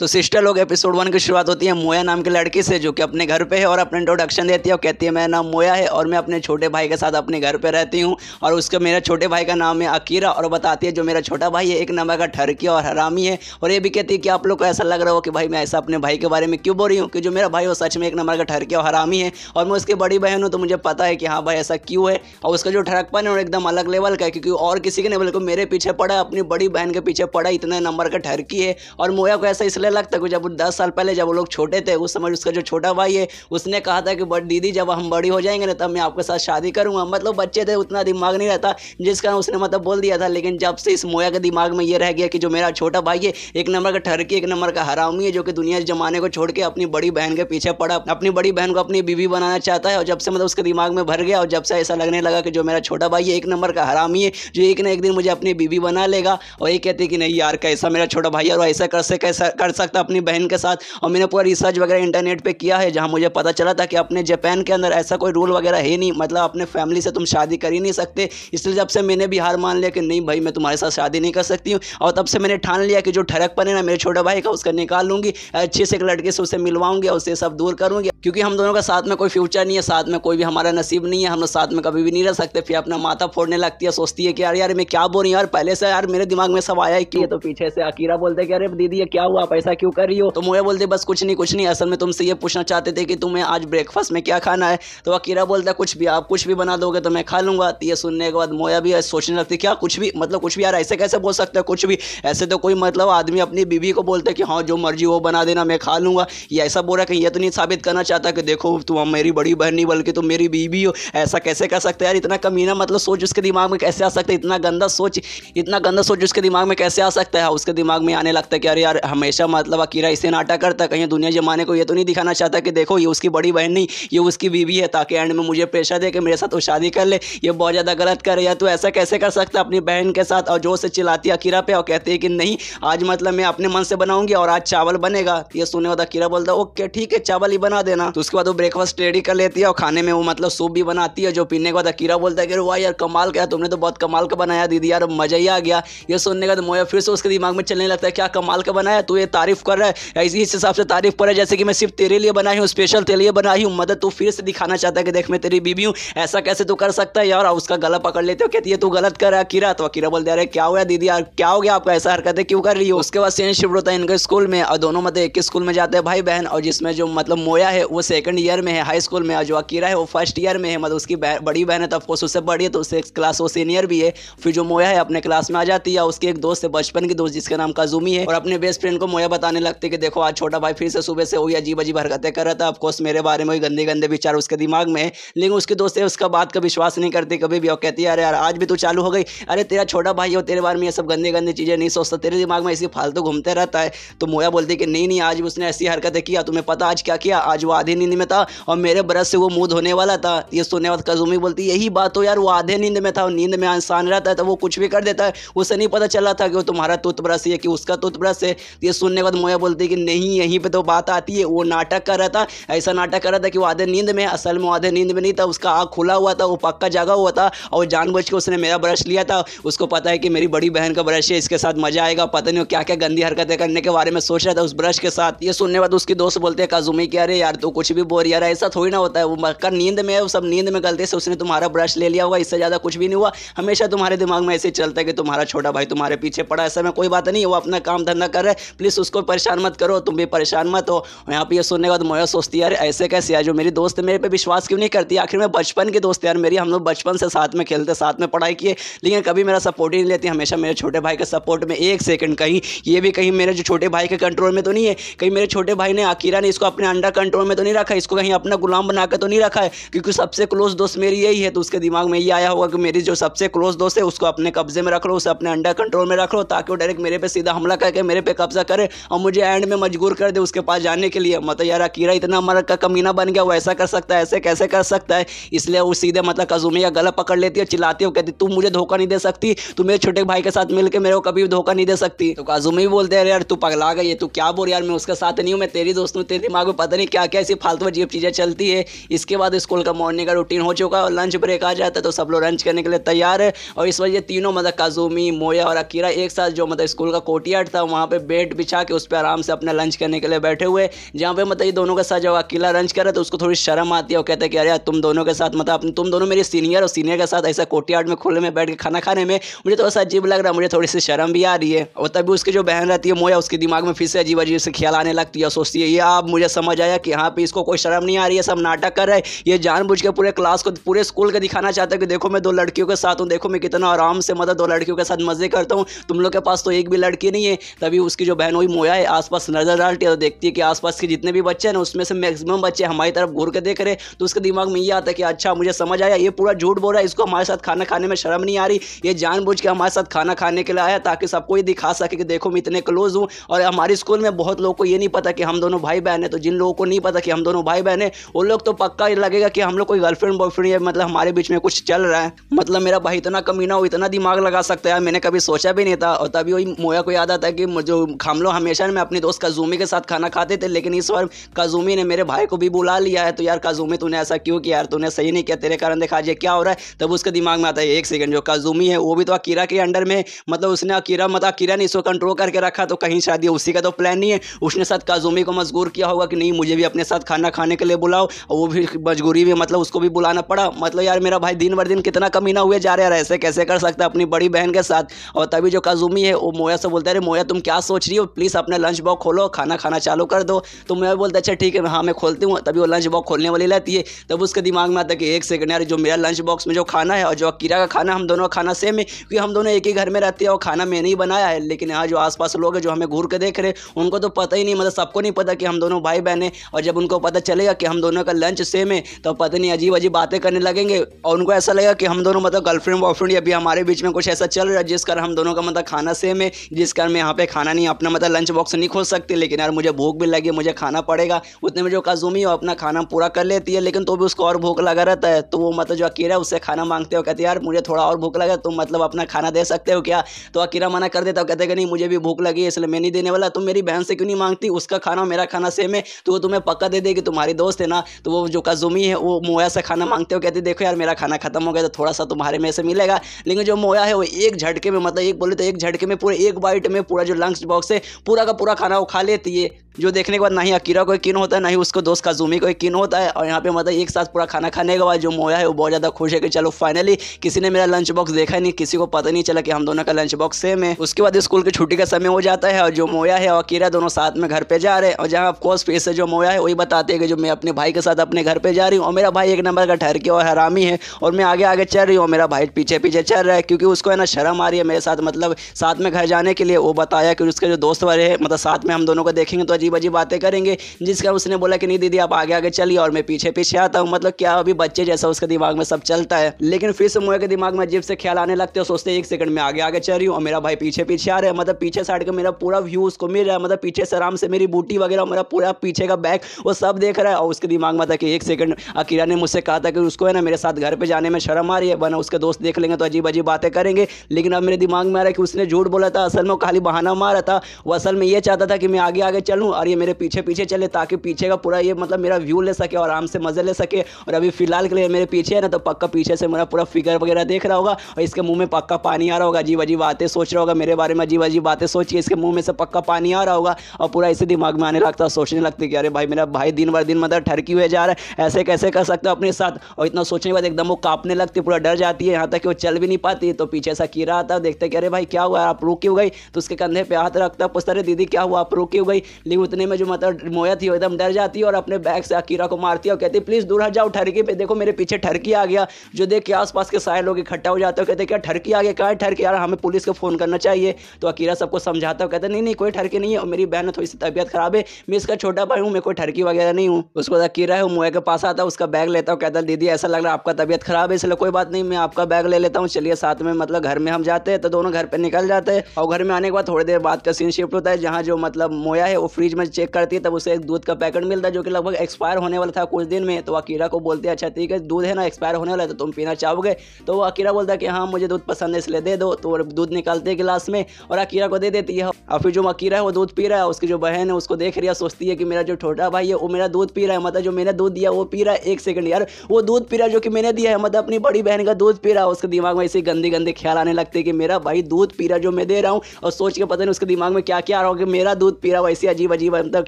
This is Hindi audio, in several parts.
तो सिस्टर लोग एपिसोड वन की शुरुआत होती है मोया नाम की लड़की से जो कि अपने घर पे है और अपना इंट्रोडक्शन देती है और कहती है मेरा नाम मोया है और मैं अपने छोटे भाई के साथ अपने घर पे रहती हूँ और उसका मेरा छोटे भाई का नाम है अकीरा और बताती है जो मेरा छोटा भाई है एक नंबर का ठरकी और हरामी है और ये भी कहती है कि आप लोग को ऐसा लग रहा हो कि भाई मैं ऐसा अपने भाई के बारे में क्यों बोल रही हूँ कि जो मेरा भाई वो सच में एक नंबर का ठरकी और हरामी है और मैं उसकी बड़ी बहन हूँ तो मुझे पता है कि हाँ भाई ऐसा क्यों है और उसका जो ठरकपन है वो एकदम अलग लेवल का है क्योंकि और किसी के नहीं बल्कि मेरे पीछे पड़ा अपनी बड़ी बहन के पीछे पड़ा इतने नंबर का ठरकी है और मोया को ऐसा इसलिए बोलने लगता कि जब दस साल पहले जब वो लोग छोटे थे उस समय उसका जो छोटा भाई है उसने कहा था कि दीदी जब हम बड़ी हो जाएंगे ना तब मैं आपके साथ शादी करूँगा मतलब बच्चे थे उतना दिमाग नहीं रहता जिस कारण उसने मतलब बोल दिया था लेकिन जब से इस मोया के दिमाग में ये रह गया कि जो मेरा छोटा भाई है एक नंबर का ठरकी एक नंबर का हरामी है जो कि दुनिया जमाने को छोड़ के अपनी बड़ी बहन के पीछे पड़ा अपनी बड़ी बहन को अपनी बीवी बनाना चाहता है और जब से मतलब उसके दिमाग में भर गया और जब से ऐसा लगने लगा कि जो मेरा छोटा भाई है एक नंबर का हरामी है जो एक ना एक दिन मुझे अपनी बीवी बना लेगा और ये कहते कि नहीं यार कैसा मेरा छोटा भाई और ऐसा कर से कैसा कर सकता अपनी बहन के साथ और मैंने पूरा रिसर्च वगैरह इंटरनेट पर किया है जहाँ मुझे पता चला था कि अपने जापान के अंदर ऐसा कोई रूल वगैरह है नहीं मतलब अपने फैमिली से तुम शादी कर ही नहीं सकते इसलिए जब से मैंने भी हार मान लिया कि नहीं भाई मैं तुम्हारे साथ शादी नहीं कर सकती हूँ और तब से मैंने ठान लिया कि जो ठरकपन है ना मेरे छोटे भाई का उसका निकाल लूँगी अच्छे से एक लड़के से उसे मिलवाऊंगी और उसे सब दूर करूँगी क्योंकि हम दोनों का साथ में कोई फ्यूचर नहीं है साथ में कोई भी हमारा नसीब नहीं है हम लोग साथ में कभी भी नहीं रह सकते फिर अपना माता फोड़ने लगती है सोचती है कि यार यार मैं क्या बोल रही यार पहले से यार मेरे दिमाग में सब आया है कि तो पीछे से अकीरा बोलते कि अरे दीदी ये क्या हुआ आप ऐसा क्यों कर रही हो तो मोया बोलते बस कुछ नहीं कुछ नहीं असल में तुमसे ये पूछना चाहते थे कि तुम्हें आज ब्रेकफास्ट में क्या खाना है तो अकीरा बोलता कुछ भी आप कुछ भी बना दोगे तो मैं खा लूंगा तो ये सुनने के बाद मोया भी सोचने लगती क्या कुछ भी मतलब कुछ भी यार ऐसे कैसे बोल सकते हैं कुछ भी ऐसे तो कोई मतलब आदमी अपनी बीवी को बोलते कि हाँ जो मर्जी वो बना देना मैं खा लूंगा ये ऐसा बोल रहा है कि ये तो नहीं साबित करना चाहिए चाहता कि देखो तुम हम मेरी बड़ी बहन नहीं बल्कि तुम मेरी बीबी हो ऐसा कैसे कर सकते यार इतना कमीना मतलब सोच उसके दिमाग में कैसे आ सकता है इतना गंदा सोच इतना गंदा सोच उसके दिमाग में कैसे आ सकता है उसके दिमाग में आने लगता है कि अरे यार हमेशा मतलब अकीरा इसे नाटक करता कहीं दुनिया जमाने को ये तो नहीं दिखाना चाहता कि देखो ये उसकी बड़ी बहन नहीं ये उसकी बीवी है ताकि एंड में मुझे पेशा दे कि मेरे साथ वो शादी कर ले ये बहुत ज़्यादा गलत कर रही है तो ऐसा कैसे कर सकता अपनी बहन के साथ और जोर से चिल्लाती अकीरा पे और कहती है कि नहीं आज मतलब मैं अपने मन से बनाऊंगी और आज चावल बनेगा ये सुनने वाला अकीरा बोलता ओके ठीक है चावल ही बना देना ना हाँ। तो उसके बाद वो ब्रेकफास्ट रेडी कर लेती है और खाने में वो मतलब सूप भी बनाती है जो पीने के बाद अकीरा बोलता है कि वाह यार कमाल का तुमने तो बहुत कमाल का बनाया दीदी यार मज़ा ही आ गया ये सुनने का तो मोया फिर से उसके दिमाग में चलने लगता है क्या कमाल का बनाया तू ये तारीफ़ कर रहा है इसी हिसाब से तारीफ़ कर रहा है जैसे कि मैं सिर्फ तेरे लिए बनाई हूँ स्पेशल तेरे लिए बनाई हूँ मदद तू फिर से दिखाना चाहता है कि देख मैं तेरी बीबी हूँ ऐसा कैसे तू कर सकता है यार उसका गला पकड़ लेते हो कहती है तू गलत कर रहा है अकीरा तो अकीरा बोलते अरे क्या हुआ दीदी यार क्या हो गया आपका ऐसा हरकत है क्यों कर रही हो उसके बाद सेंट शिफ्ट होता है इनके स्कूल में और दोनों मतलब एक ही स्कूल में जाते हैं भाई बहन और जिसमें जो मतलब मोया है वो सेकंड ईयर में है हाई स्कूल में जो अकीरा है वो फर्स्ट ईयर में है मतलब उसकी बह, बड़ी बहन है तो ऑफकोर्स उससे बड़ी है तो उससे क्लास वो सीनियर भी है फिर जो मोया है अपने क्लास में आ जाती है उसके एक दोस्त है बचपन की दोस्त जिसका नाम काजूमी है और अपने बेस्ट फ्रेंड को मोया बताने लगती है कि देखो आज छोटा भाई फिर से सुबह से वही अजीब अजीब हरकतें कर रहा था ऑफकोर्स मेरे बारे में गंदे गंदे विचार उसके दिमाग में है लेकिन उसके दोस्त है उसका बात का विश्वास नहीं करती कभी भी और कहती है अरे यार आज भी तो चालू हो गई अरे तेरा छोटा भाई हो तेरे बारे में ये सब गंदी गंदी चीज़ें नहीं सोचता तेरे दिमाग में ऐसी फालतू घूमते रहता है तो मोया बोलती है कि नहीं नहीं आज उसने ऐसी हरकतें किया तुम्हें पता आज क्या किया आज वो आधे नींद में था और मेरे ब्रश से वो मुँह धोने वाला था ये सुनने वाला कजूमी बोलती यही बात हो तो यार वो आधे नींद में था नींद में इंसान रहता है तो वो कुछ भी कर देता है उसे नहीं पता चला था कि वो तुम्हारा ब्रश है कि उसका ब्रश है ये सुनने के बाद मोया बोलती कि नहीं यहीं पर तो बात आती है वो नाटक कर रहा था ऐसा नाटक कर रहा था कि वो आधे नींद में असल में आधे नींद में नहीं था उसका आँख खुला हुआ था वो पक्का जागा हुआ था और जानबूझ के उसने मेरा ब्रश लिया था उसको पता है कि मेरी बड़ी बहन का ब्रश है इसके साथ मजा आएगा पता नहीं वो क्या क्या गंदी हरकतें करने के बारे में सोच रहा था उस ब्रश के साथ ये सुनने बाद उसकी दोस्त बोलते हैं काजुमी क्या अरे यार तो कुछ भी बोल यार ऐसा थोड़ी ना होता है वो मक्कर नींद में है वो सब नींद में गलती से उसने तुम्हारा ब्रश ले लिया होगा इससे ज़्यादा कुछ भी नहीं हुआ हमेशा तुम्हारे दिमाग में ऐसे चलता है कि तुम्हारा छोटा भाई तुम्हारे पीछे पड़ा ऐसा में कोई बात नहीं वो अपना काम धंधा कर रहा है प्लीज़ उसको परेशान मत करो तुम भी परेशान मत हो यहाँ पर यह सुनने के बाद मैं सोचती यार ऐसे कैसे यार जो मेरी दोस्त मेरे पर विश्वास क्यों नहीं करती आखिर में बचपन की दोस्त यार मेरी हम लोग बचपन से साथ में खेलते साथ में पढ़ाई किए लेकिन कभी मेरा सपोर्ट ही नहीं लेती हमेशा मेरे छोटे भाई के सपोर्ट में एक सेकंड कहीं ये भी कहीं मेरे जो छोटे भाई के कंट्रोल में तो नहीं है कहीं मेरे छोटे भाई ने आकीरा ने इसको अपने अंडर कंट्रोल में तो नहीं रखा है इसको कहीं अपना गुलाम बना के तो नहीं रखा है क्योंकि सबसे क्लोज दोस्त मेरी यही है तो उसके दिमाग में ये आया होगा कि मेरी जो सबसे क्लोज दोस्त है उसको अपने कब्जे में रख लो उसे अपने अंडर कंट्रोल में रख लो ताकि वो डायरेक्ट मेरे पे सीधा हमला करके मेरे पे कब्जा करे और मुझे एंड में मजबूर कर दे उसके पास जाने के लिए मतलब यार अकीरा इतना मर का कमीना बन गया वो ऐसा कर सकता है ऐसे कैसे कर सकता है इसलिए वो सीधे मतलब कजूमे या गला पकड़ लेती है चिल्लाती है कहती तुम मुझे धोखा नहीं दे सकती तू मेरे छोटे भाई के साथ मिलकर मेरे को कभी भी धोखा नहीं दे सकती तो काजुमे भी बोलते हैं यार तू पगला गई तू क्या बोल यार मैं उसके साथ नहीं हूँ मैं तेरी दोस्त हूँ तेरे दिमाग में पता नहीं क्या क्या ऐसी फालतू अजीब चीज़ें चलती है इसके बाद स्कूल का मॉर्निंग का रूटीन हो चुका है और लंच ब्रेक आ जाता है तो सब लोग लंच करने के लिए तैयार है और इस वजह तीनों मतलब काजूमी मोया और अकीरा एक साथ जो मतलब स्कूल का कोटियाट था वहाँ पर बेड बिछा के उस पर आराम से अपना लंच करने के लिए बैठे हुए जहाँ पर मतलब ये दोनों के साथ जब अकेला लंच करे तो उसको थोड़ी शर्म आती है और कहते हैं कि अरे यार तुम दोनों के साथ मतलब अपने तुम दोनों मेरे सीनियर और सीनियर के साथ ऐसा कोटियाट में खुले में बैठ के खाना खाने में मुझे थोड़ा तो सा अजीब लग रहा है मुझे थोड़ी सी शर्म भी आ रही है और तभी उसकी जो बहन रहती है मोया उसके दिमाग में फिर से अजीब अजीब से ख्याल आने लगती है सोचती है ये आप मुझे समझ आया कि हाँ पे इसको कोई शर्म नहीं आ रही है सब नाटक कर रहे ये जानबूझ के पूरे क्लास को पूरे स्कूल को दिखाना चाहता है कि देखो मैं दो लड़कियों के साथ हूँ देखो मैं कितना आराम से मतलब दो लड़कियों के साथ मज़े करता हूँ तुम लोग के पास तो एक भी लड़की नहीं है तभी उसकी जो बहन हुई मोया है आसपास नज़र डालती है देखती है कि आसपास के जितने भी बच्चे हैं ना उसमें से मैक्सिमम बच्चे हमारी तरफ घूर के देख रहे तो उसके दिमाग में ये आता है कि अच्छा मुझे समझ आया ये पूरा झूठ बोल रहा है इसको हमारे साथ खाना खाने में शर्म नहीं आ रही ये जानबूझ के हमारे साथ खाना खाने के लिए आया ताकि सबको ये दिखा सके कि देखो मैं इतने क्लोज हूँ और हमारे स्कूल में बहुत लोग को ये नहीं पता कि हम दोनों भाई बहन है तो जिन लोगों को नहीं पता कि हम दोनों भाई बहन है वो लोग तो पक्का ही लगेगा कि हम लोग कोई गर्लफ्रेंड बॉयफ्रेंड या मतलब हमारे बीच में कुछ चल रहा है मतलब मेरा भाई इतना कमीना हो इतना दिमाग लगा सकता है मैंने कभी सोचा भी नहीं था और तभी वही मोया को याद आता है कि जो हम लोग हमेशा मैं अपने दोस्त काजूमी के साथ खाना खाते थे लेकिन इस बार काजूमी ने मेरे भाई को भी बुला लिया है तो यार काजूमी तूने ऐसा क्यों किया यार तूने सही नहीं किया तेरे कारण देखा आज क्या हो रहा है तब उसके दिमाग में आता है एक सेकंड जो काजूमी है वो भी तो अकीरा के अंडर में मतलब उसने अकीरा मतलब अकीरा ने इसको कंट्रोल करके रखा तो कहीं शादी उसी का तो प्लान नहीं है उसने साथ काजूमी को मजबूर किया होगा कि नहीं मुझे भी अपने साथ साथ खाना खाने के लिए बुलाओ और वो भी मजबूरी में मतलब उसको भी बुलाना पड़ा मतलब यार मेरा भाई दिन भर दिन कितना कमीना हुए जा रहा है ऐसे कैसे कर सकता है अपनी बड़ी बहन के साथ और तभी जो काजूमी है वो मोया से बोलता है अरे मोया तुम क्या सोच रही हो प्लीज़ अपना लंच बॉक्स खोलो खाना खाना चालू कर दो तो मोया बोलता अच्छा ठीक है हाँ मैं खोलती हूँ तभी वो लंच बॉक्स खोलने वाली रहती है तब उसके दिमाग में आता है कि एक सेकंड यार जो मेरा लंच बॉक्स में जो खाना है और जो अकीरा का खाना हम दोनों का खाना सेम है क्योंकि हम दोनों एक ही घर में रहते हैं और खाना मैंने ही बनाया है लेकिन यहाँ जो आसपास लोग हैं जो हमें घूर के देख रहे हैं उनको तो पता ही नहीं मतलब सबको नहीं पता कि हम दोनों भाई बहन हैं और जब जब उनको पता चलेगा कि हम दोनों का लंच सेम है तो पता नहीं अजीब अजीब बातें करने लगेंगे और उनको ऐसा लगेगा कि हम दोनों मतलब गर्लफ्रेंड वॉयफ्रेंड या भी हमारे बीच में कुछ ऐसा चल रहा है जिस कारण हम दोनों का मतलब खाना सेम है जिस कारण मैं यहाँ पे खाना नहीं अपना मतलब लंच बॉक्स नहीं खोल सकती लेकिन यार मुझे भूख भी लगी मुझे खाना पड़ेगा उतने में जो काजूमी हो अपना खाना पूरा कर लेती है लेकिन तो भी उसको और भूख लगा रहता है तो वो मतलब जो अकीरा है उससे खाना मांगते हो कहते यार मुझे थोड़ा और भूख लगा तुम मतलब अपना खाना दे सकते हो क्या तो अकीरा मना कर देता कहते कि नहीं मुझे भी भूख लगी इसलिए मैं नहीं देने वाला तुम मेरी बहन से क्यों नहीं मांगती उसका खाना मेरा खाना सेम है तो वो तुम्हें पकड़ मौका दे दे कि तुम्हारी दोस्त है ना तो वो जो कजुमी है वो मोया से खाना मांगते हो कहते देखो यार मेरा खाना खत्म हो गया तो थोड़ा सा तुम्हारे में से मिलेगा लेकिन जो मोया है वो एक झटके में मतलब एक बोले तो एक झटके में पूरे एक बाइट में पूरा जो लंच बॉक्स है पूरा का पूरा खाना वो खा लेती है जो देखने के बाद नहीं अकीरा को यकीन होता है नहीं उसको दोस्त का जूमी को यकीन होता है और यहाँ पे मतलब एक साथ पूरा खाना खाने के बाद जो मोया है वो बहुत ज़्यादा खुश है कि चलो फाइनली किसी ने मेरा लंच बॉक्स देखा नहीं किसी को पता नहीं चला कि हम दोनों का लंच बॉक्स सेम है उसके बाद स्कूल की छुट्टी का समय हो जाता है और जो मोया है और अकीरा दोनों साथ में घर पर जा रहे हैं और जहाँ ऑफकोर्स फिर से जो मोया है वो बताते कि जो मैं अपने भाई के साथ अपने घर पर जा रही हूँ और मेरा भाई एक नंबर का ठहर के और हरामी है और मैं आगे आगे चल रही हूँ मेरा भाई पीछे पीछे चल रहा है क्योंकि उसको है ना शर्म आ रही है मेरे साथ मतलब साथ में घर जाने के लिए वो बताया कि उसके जो दोस्त वाले हैं मतलब साथ में हम दोनों को देखेंगे तो अजीब अजीब बातें करेंगे जिसका उसने बोला कि नहीं दीदी आप आगे आगे चलिए और मैं पीछे पीछे आता हूँ मतलब क्या अभी बच्चे जैसा उसके दिमाग में सब चलता है लेकिन फिर से मोए के दिमाग में अजीब से ख्याल आने लगते हैं सोचते एक सेकंड में आगे आगे चल रही हूँ और मेरा भाई पीछे पीछे आ रहा है मतलब पीछे साइड का मेरा पूरा व्यू उसको मिल रहा है मतलब पीछे से आराम से मेरी बूटी वगैरह मेरा पूरा पीछे का बैग वो सब देख रहा है और उसके दिमाग में था कि एक सेकंड अकीरा ने मुझसे कहा था कि उसको है ना मेरे साथ घर पर जाने में शर्म आ रही है वरना उसके दोस्त देख लेंगे तो अजीब अजीब बातें करेंगे लेकिन अब मेरे दिमाग में आ रहा है कि उसने झूठ बोला था असल में खाली बहाना मारा था वो असल में ये चाहता था कि मैं आगे आगे चलूँ और ये मेरे पीछे पीछे चले ताकि पीछे का पूरा ये मतलब मेरा व्यू ले सके और आराम से मज़े ले सके और अभी फिलहाल के लिए मेरे पीछे है ना तो पक्का पीछे से मेरा पूरा फिगर वगैरह देख रहा होगा और इसके मुँह में पक्का पानी आ रहा होगा अजीब अजीब बातें सोच रहा होगा मेरे बारे में अजीब अजीब बातें सोचिए इसके मुँह में से पक्का पानी आ रहा होगा और पूरा इसी दिमाग में आने लगता सोचने लगती कि अरे भाई मेरा भाई दिन ब दिन मतलब ठरकी हुए जा रहा है ऐसे कैसे कर सकते हो अपने साथ और इतना सोचने के बाद एकदम वो कांपने लगती पूरा डर जाती है यहाँ तक कि वो चल भी नहीं पाती तो पीछे ऐसा कीड़ा आता देखते कि अरे भाई क्या हुआ आप रुकी हो गई तो उसके कंधे पे हाथ रखता पूछता अरे दीदी क्या हुआ आप रुकी हो गई लेकिन उतने में जो मतलब मोया थी एकदम डर जाती है और अपने बैग से अकीरा को मारती है और कहती प्लीज़ दूर हट जाओ ठरकी पे देखो मेरे पीछे ठरकी आ गया जो देख के आसपास के सारे लोग इकट्ठा हो जाते हो कहते क्या ठरकी आ गया क्या ठरकी यार हमें पुलिस को फ़ोन करना चाहिए तो अकीरा सबको समझाता हो कहते नहीं नहीं कोई ठरकी नहीं है और मेरी बहन थोड़ी सी तबियत खराब है मैं इसका छोटा भाई हूँ मैं कोई ठरकी वगैरह नहीं हूँ उसको लकीरा है मुए के पास आता है उसका बैग लेता हूँ कहता दीदी ऐसा लग रहा है आपका तबियत खराब है इसलिए कोई बात नहीं मैं आपका बैग ले लेता हूँ चलिए साथ में मतलब घर में हम जाते हैं तो दोनों घर पर निकल जाते हैं और घर में आने के बाद थोड़ी देर बाद का सीन शिफ्ट होता है जहाँ जो मतलब मोया है वो फ्रिज में चेक करती है तब उसे एक दूध का पैकेट मिलता है जो कि लगभग एक्सपायर होने वाला था कुछ दिन में तो अकीरा को बोलते हैं अच्छा ठीक है दूध है ना एक्सपायर होने वाला है तो तुम पीना चाहोगे तो वो अकीरा बोलता है कि हाँ मुझे दूध पसंद है इसलिए दे दो तो दूध निकालते हैं गिलास में और अकीरा को दे देती है और फिर जो अकीरा है वो दूध पी रहा है उसकी जो बहन है उसको देख रही है सोचती है कि मेरा जो छोटा भाई है वो मेरा दूध पी रहा है मतलब जो मैंने दूध दिया वो पी रहा है एक सेकंड यार वो दूध पी रहा है जो कि मैंने दिया है मतलब अपनी बड़ी बहन का दूध पी रहा है उसके दिमाग में ऐसे गंदे गंदे ख्याल आने लगते कि मेरा भाई दूध पी रहा जो मैं दे रहा हूँ और सोच के पता नहीं उसके दिमाग में क्या क्या आ रहा हो कि मेरा दूध पी रहा हो ऐसे अजीब अजीब मतलब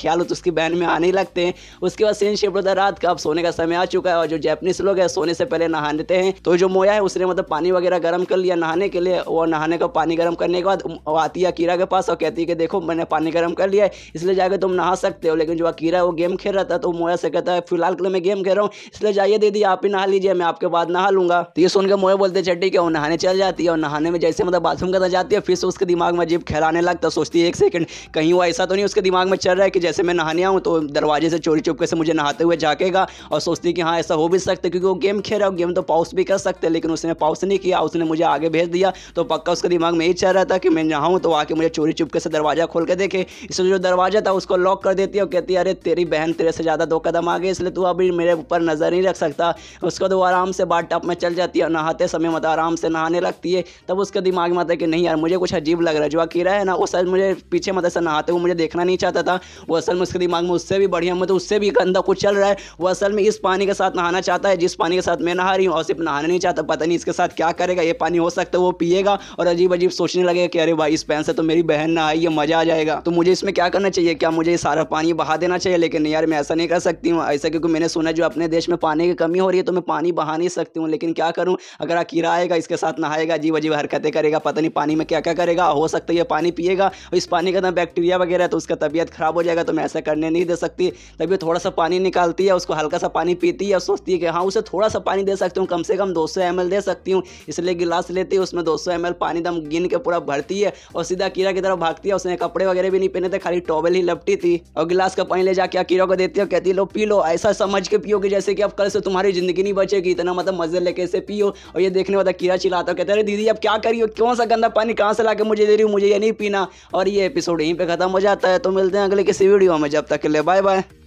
ख्याल तो उसकी बहन में आने लगते हैं उसके बाद सीन शेप होता है रात का अब सोने का समय आ चुका है और जो जैपनीस लोग हैं सोने से पहले नहा लेते हैं तो जो मोया है उसने मतलब पानी वगैरह गर्म कर लिया नहाने के लिए और नहाने का पानी गर्म करने के बाद आती है अकीरा के पास और कहती है कि देखो मैंने पानी गर्म कर लिया है इसलिए जाकर तुम नहा सकते हो लेकिन जो अकीरा है वो गेम खेल रहा था तो मोया से कहता है फिलहाल के लिए मैं गेम खेल रहा हूँ इसलिए जाइए दीदी आप ही नहा लीजिए मैं आपके बाद नहा लूंगा तो ये सुनकर मोया बोलते हैं ठीक है वो नहाने चल जाती है और नहाने में जैसे मतलब बाथरूम करना जाती है फिर से उसके दिमाग में जीप खेलाने लगता सोचती है एक सेकंड कहीं वो ऐसा तो नहीं उसके दिमाग में चल रहा है कि जैसे मैं नहाने आऊँ तो दरवाजे से चोरी चुपके से मुझे नहाते हुए जाकेगा और सोचती कि हाँ ऐसा हो भी सकता है क्योंकि वो गेम खेल रहा है गेम तो पाउस भी कर सकते लेकिन उसने पाउस नहीं किया उसने मुझे आगे भेज दिया तो पक्का उसके दिमाग में यही चल रहा था कि मैं नहाऊँ तो आके मुझे चोरी चुपके से दरवाजा खोल के देखे इसलिए जो दरवाजा था उसको लॉक कर देती है और कहती है अरे तेरी बहन तेरे से ज़्यादा दो कदम आगे इसलिए तू अभी मेरे ऊपर नज़र नहीं रख सकता उसको तो आराम से बाट टप में चल जाती है नहाते समय मत आराम से नहाने लगती है तब उसके दिमाग में आता है कि नहीं यार मुझे कुछ अजीब लग रहा है जो अकीरा है ना वो सर मुझे पीछे मत ऐसा नहाते हुए मुझे देखना नहीं चाहता था वो असल में उसके दिमाग में उससे भी बढ़िया मतलब उससे भी गंदा कुछ चल रहा है वो असल में इस पानी के साथ नहाना चाहता है जिस पानी के साथ मैं नहा रही हूँ और सिर्फ नहाना नहीं चाहता पता नहीं इसके साथ क्या करेगा ये पानी हो सकता है वो पिएगा और अजीब अजीब सोचने लगेगा कि अरे भाई इस पैन से तो मेरी बहन ना आई है मज़ा आ जाएगा तो मुझे इसमें क्या करना चाहिए क्या मुझे सारा पानी बहा देना चाहिए लेकिन नहीं यार मैं ऐसा नहीं कर सकती हूँ ऐसा क्योंकि मैंने सुना जो अपने देश में पानी की कमी हो रही है तो मैं पानी बहा नहीं सकती हूँ लेकिन क्या करूँ अगर अकीरा आएगा इसके साथ नहाएगा जीव अजीब हरकतें करेगा पता नहीं पानी में क्या क्या करेगा हो सकता है पानी पिएगा और इस पानी का ना बैक्टीरिया वगैरह है तो उसका तबीयत ख़राब हो जाएगा तो मैं ऐसा करने नहीं दे सकती तभी थोड़ा सा पानी निकालती है उसको हल्का सा पानी पीती है सोचती है कि हाँ उसे थोड़ा सा पानी दे सकती हूँ कम से कम दो सौ एम एल दे सकती हूँ इसलिए गिलास लेती है उसमें दो सौ एम एल पानी दम गिन के पूरा भरती है और सीधा कीड़ा की तरफ भागती है उसने कपड़े वगैरह भी नहीं पहने थे खाली टॉवल ही लपटी थी और गिलास का पानी ले जाके फकीरों को देती है कहती लो पी लो ऐसा समझ के पियोगे जैसे कि अब कल से तुम्हारी ज़िंदगी नहीं बचेगी इतना मतलब मज़े लेके से पियो और ये देखने वाला कीड़ा चिल्लाता कहते अरे दीदी अब क्या करियो कौन सा गंदा पानी कहाँ से ला मुझे दे रही हूँ मुझे ये नहीं पीना और ये एपिसोड यहीं पर ख़त्म हो जाता है तो मिलते हैं अगले किसी वीडियो में जब तक के लिए बाय बाय